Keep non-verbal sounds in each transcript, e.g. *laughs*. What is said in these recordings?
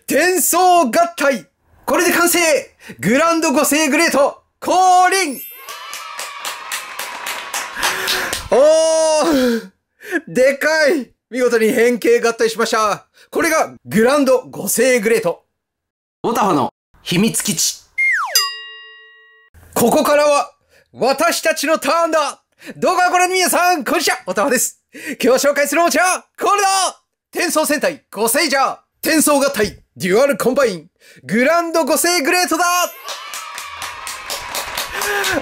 転送合体これで完成グランド五星グレート降臨おーでかい見事に変形合体しましたこれがグランド五星グレートオタフの秘密基地ここからは私たちのターンだ動画をご覧の皆さん、こんにちはオタフです。今日紹介するおもちゃはこれだ転送戦隊五星ジャー転送合体デュアルコンバイン、グランド5世グレートだ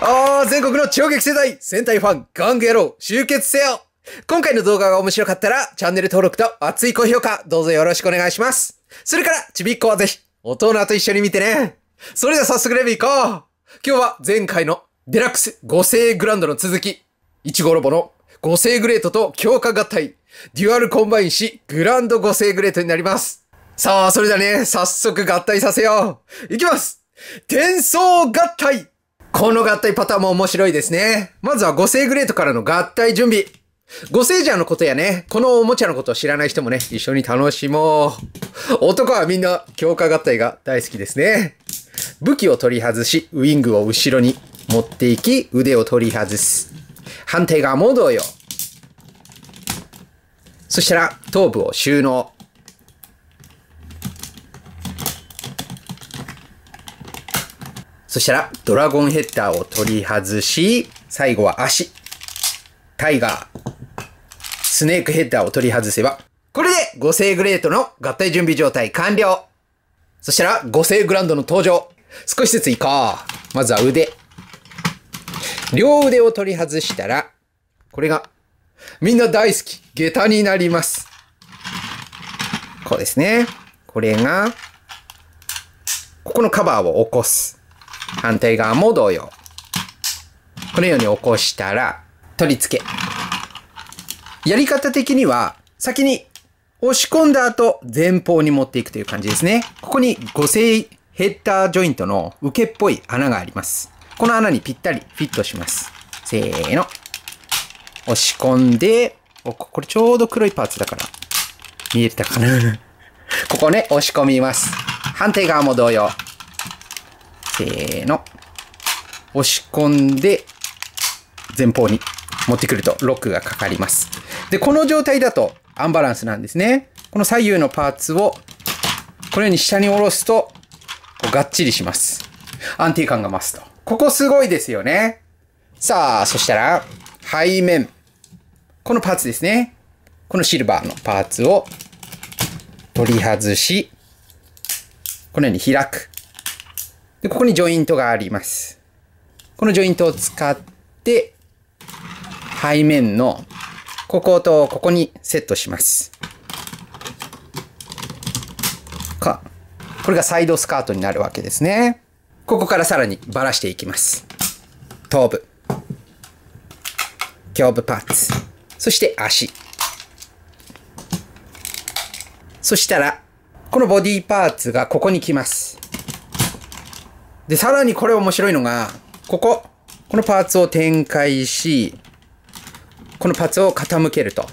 あー、全国の超激世代、戦隊ファン、ガング野郎、集結せよ今回の動画が面白かったら、チャンネル登録と熱い高評価、どうぞよろしくお願いします。それから、ちびっこはぜひ、大人と一緒に見てね。それでは早速レビュー行こう今日は前回のデラックス5世グランドの続き、いちごロボの5世グレートと強化合体、デュアルコンバインし、グランド5世グレートになります。さあ、それじゃね、早速合体させよう。いきます転送合体この合体パターンも面白いですね。まずは五星グレートからの合体準備。五星ジャーのことやね、このおもちゃのことを知らない人もね、一緒に楽しもう。男はみんな強化合体が大好きですね。武器を取り外し、ウィングを後ろに持っていき、腕を取り外す。反対側も同様。そしたら、頭部を収納。そしたら、ドラゴンヘッダーを取り外し、最後は足。タイガー。スネークヘッダーを取り外せば、これで五星グレートの合体準備状態完了そしたら、五星グランドの登場少しずついこうまずは腕。両腕を取り外したら、これが、みんな大好き、下駄になります。こうですね。これが、ここのカバーを起こす。反対側も同様。このように起こしたら、取り付け。やり方的には、先に押し込んだ後、前方に持っていくという感じですね。ここに五0ヘッダージョイントの受けっぽい穴があります。この穴にぴったりフィットします。せーの。押し込んで、お、これちょうど黒いパーツだから。見えたかな *laughs* ここね、押し込みます。反対側も同様。せーの。押し込んで、前方に持ってくるとロックがかかります。で、この状態だとアンバランスなんですね。この左右のパーツを、このように下に下ろすと、こうがっちりします。安定感が増すと。ここすごいですよね。さあ、そしたら、背面。このパーツですね。このシルバーのパーツを取り外し、このように開く。で、ここにジョイントがあります。このジョイントを使って、背面のこことここにセットします。か。これがサイドスカートになるわけですね。ここからさらにバラしていきます。頭部。胸部パーツ。そして足。そしたら、このボディパーツがここに来ます。で、さらにこれ面白いのが、ここ、このパーツを展開し、このパーツを傾けると。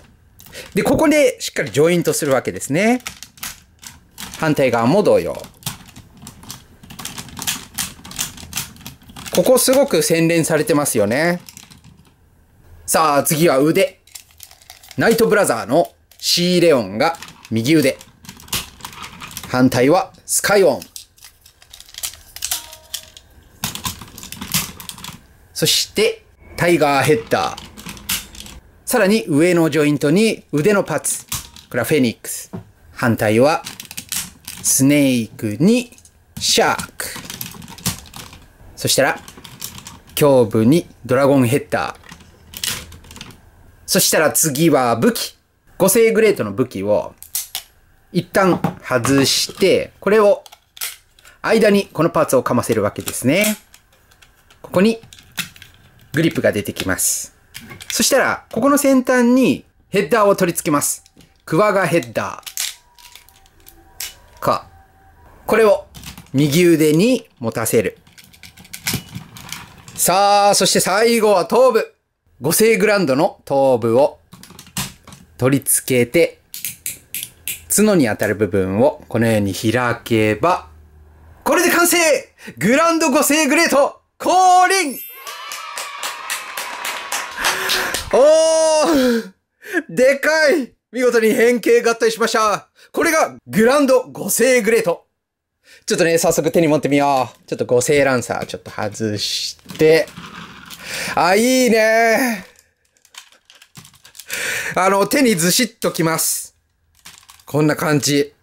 で、ここでしっかりジョイントするわけですね。反対側も同様。ここすごく洗練されてますよね。さあ、次は腕。ナイトブラザーのシーレオンが右腕。反対はスカイオン。そして、タイガーヘッダー。さらに上のジョイントに腕のパーツ。これはフェニックス。反対は、スネークにシャーク。そしたら、胸部にドラゴンヘッダー。そしたら次は武器。五星グレートの武器を一旦外して、これを間にこのパーツを噛ませるわけですね。ここにグリップが出てきます。そしたら、ここの先端にヘッダーを取り付けます。クワガヘッダー。か。これを右腕に持たせる。さあ、そして最後は頭部。五星グランドの頭部を取り付けて、角に当たる部分をこのように開けば、これで完成グランド五星グレート降臨おーでかい見事に変形合体しましたこれがグランド五星グレートちょっとね、早速手に持ってみよう。ちょっと五星ランサーちょっと外して。あ、いいねあの、手にずしっときます。こんな感じ。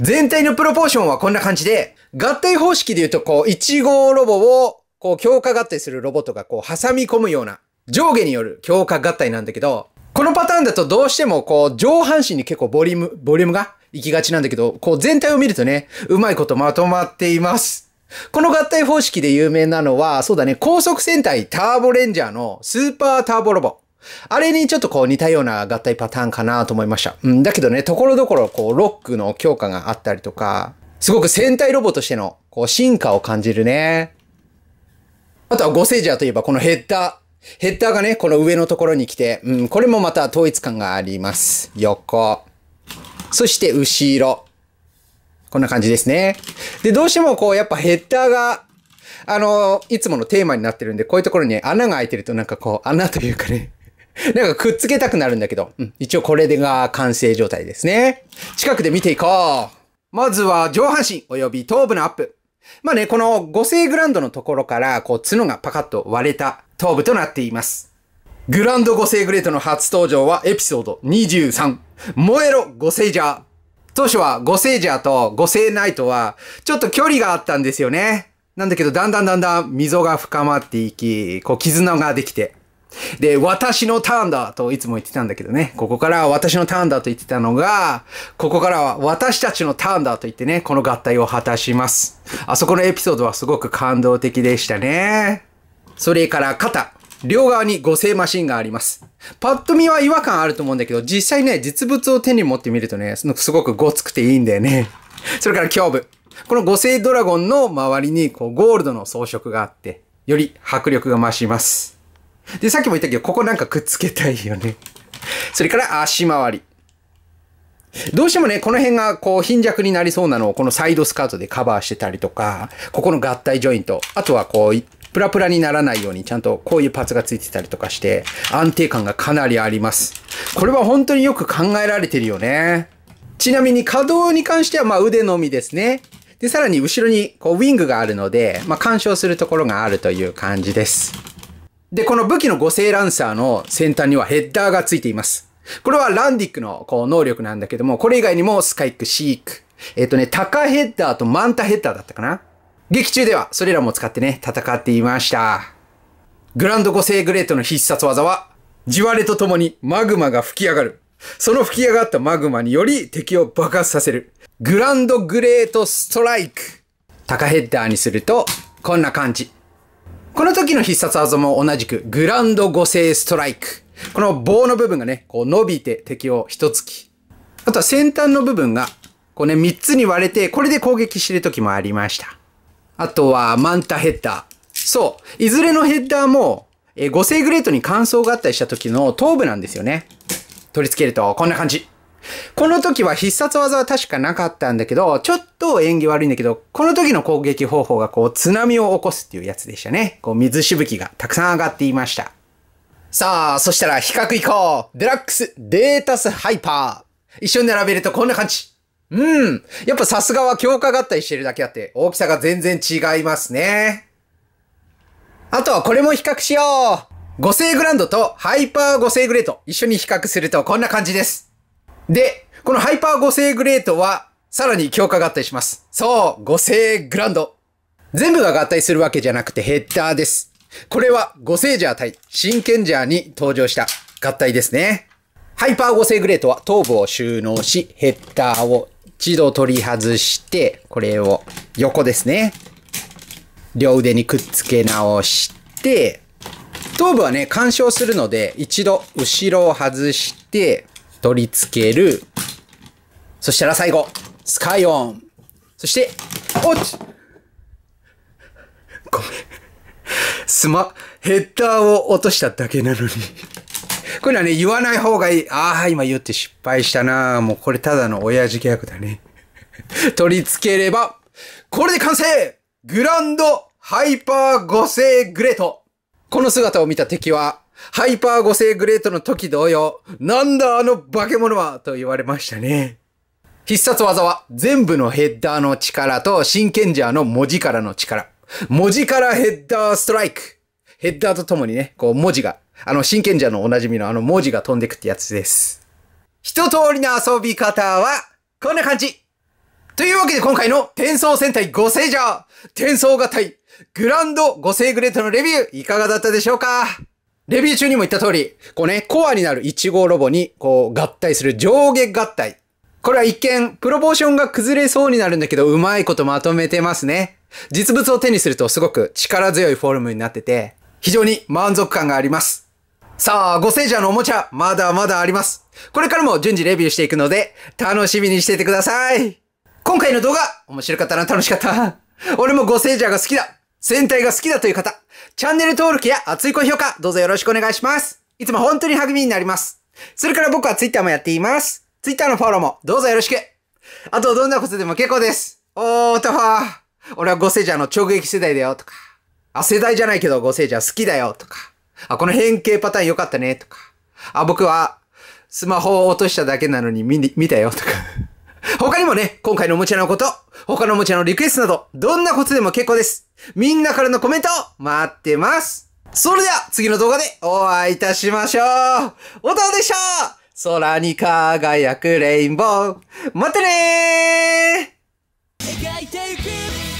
全体のプロポーションはこんな感じで、合体方式で言うと、こう、1号ロボを、こう、強化合体するロボットが、こう、挟み込むような、上下による強化合体なんだけど、このパターンだとどうしてもこう上半身に結構ボリューム、ボリュームが行きがちなんだけど、こう全体を見るとね、うまいことまとまっています。この合体方式で有名なのは、そうだね、高速戦隊ターボレンジャーのスーパーターボロボ。あれにちょっとこう似たような合体パターンかなと思いました。うん、だけどね、ところどころこうロックの強化があったりとか、すごく戦隊ロボとしてのこう進化を感じるね。あとはゴセジャーといえばこのヘッダー。ヘッダーがね、この上のところに来て、うん、これもまた統一感があります。横。そして後ろ。こんな感じですね。で、どうしてもこう、やっぱヘッダーが、あの、いつものテーマになってるんで、こういうところに、ね、穴が開いてるとなんかこう、穴というかね、*laughs* なんかくっつけたくなるんだけど、うん、一応これが完成状態ですね。近くで見ていこう。まずは上半身及び頭部のアップ。まあね、この合成グランドのところから、こう、角がパカッと割れた頭部となっています。グランドセイグレートの初登場はエピソード23。燃えろセイジャー。当初はセイジャーとセイナイトはちょっと距離があったんですよね。なんだけどだんだんだんだん溝が深まっていき、こう絆ができて。で、私のターンだといつも言ってたんだけどね。ここからは私のターンだと言ってたのが、ここからは私たちのターンだと言ってね、この合体を果たします。あそこのエピソードはすごく感動的でしたね。それから肩。両側に合成マシンがあります。パッと見は違和感あると思うんだけど、実際ね、実物を手に持ってみるとね、すごくごつくていいんだよね。それから胸部。この合成ドラゴンの周りにこうゴールドの装飾があって、より迫力が増します。で、さっきも言ったけど、ここなんかくっつけたいよね。それから足回り。どうしてもね、この辺がこう貧弱になりそうなのをこのサイドスカートでカバーしてたりとか、ここの合体ジョイント、あとはこうプラプラにならないようにちゃんとこういうパーツがついてたりとかして安定感がかなりあります。これは本当によく考えられてるよね。ちなみに可動に関してはまあ腕のみですね。で、さらに後ろにこうウィングがあるので、まあ干渉するところがあるという感じです。で、この武器の五星ランサーの先端にはヘッダーがついています。これはランディックのこう能力なんだけども、これ以外にもスカイック、シーク、えっ、ー、とね、タカヘッダーとマンタヘッダーだったかな劇中ではそれらも使ってね、戦っていました。グランド五星グレートの必殺技は、地割れとともにマグマが吹き上がる。その吹き上がったマグマにより敵を爆発させる。グランドグレートストライク。高ヘッダーにすると、こんな感じ。この時の必殺技も同じく、グランド五星ストライク。この棒の部分がね、こう伸びて敵を一突き。あとは先端の部分が、こうね、三つに割れて、これで攻撃してる時もありました。あとはマンタヘッダー。そう。いずれのヘッダーも、えー、5星グレートに乾燥があったりした時の頭部なんですよね。取り付けるとこんな感じ。この時は必殺技は確かなかったんだけど、ちょっと演技悪いんだけど、この時の攻撃方法がこう津波を起こすっていうやつでしたね。こう水しぶきがたくさん上がっていました。さあ、そしたら比較いこうデラックスデータスハイパー一緒に並べるとこんな感じうん。やっぱさすがは強化合体してるだけあって、大きさが全然違いますね。あとはこれも比較しよう。五星グランドとハイパー五星グレート一緒に比較するとこんな感じです。で、このハイパー五星グレートはさらに強化合体します。そう、五星グランド。全部が合体するわけじゃなくてヘッダーです。これは五星ジャー対真剣ジャーに登場した合体ですね。ハイパー五星グレートは頭部を収納し、ヘッダーを一度取り外して、これを横ですね。両腕にくっつけ直して、頭部はね、干渉するので、一度後ろを外して、取り付ける。そしたら最後、スカイオン。そして、おっごめん。すま、ヘッダーを落としただけなのに。こういうのはね、言わない方がいい。ああ、今言って失敗したな。もうこれただの親父ギャグだね。*laughs* 取り付ければ、これで完成グランドハイパー五星グレートこの姿を見た敵は、ハイパー五星グレートの時同様、なんだあの化け物はと言われましたね。必殺技は全部のヘッダーの力と真剣ジャーの文字からの力。文字からヘッダーストライク。ヘッダーとともにね、こう文字があの、真剣者のおなじみのあの文字が飛んでくってやつです。一通りの遊び方は、こんな感じというわけで今回の転送戦隊5星者転送型グランド5星グレートのレビューいかがだったでしょうかレビュー中にも言った通り、こうね、コアになる1号ロボにこう合体する上下合体。これは一見、プロポーションが崩れそうになるんだけど、うまいことまとめてますね。実物を手にするとすごく力強いフォルムになってて、非常に満足感があります。さあ、ゴセージャーのおもちゃ、まだまだあります。これからも順次レビューしていくので、楽しみにしててください。今回の動画、面白かったな、楽しかった。俺もゴセージャーが好きだ。戦隊が好きだという方、チャンネル登録や熱い高評価、どうぞよろしくお願いします。いつも本当に励みになります。それから僕は Twitter もやっています。Twitter のフォローもどうぞよろしく。あと、どんなことでも結構です。おー、タファー。俺はゴセージャーの直撃世代だよ、とか。あ、世代じゃないけどゴセージャー好きだよ、とか。あ、この変形パターン良かったね、とか。あ、僕は、スマホを落としただけなのに見に、見たよ、とか。*laughs* 他にもね、今回のおもちゃのこと、他のおもちゃのリクエストなど、どんなことでも結構です。みんなからのコメント、待ってます。それでは、次の動画でお会いいたしましょう。おたうでしょう空に輝くレインボー。待ってねー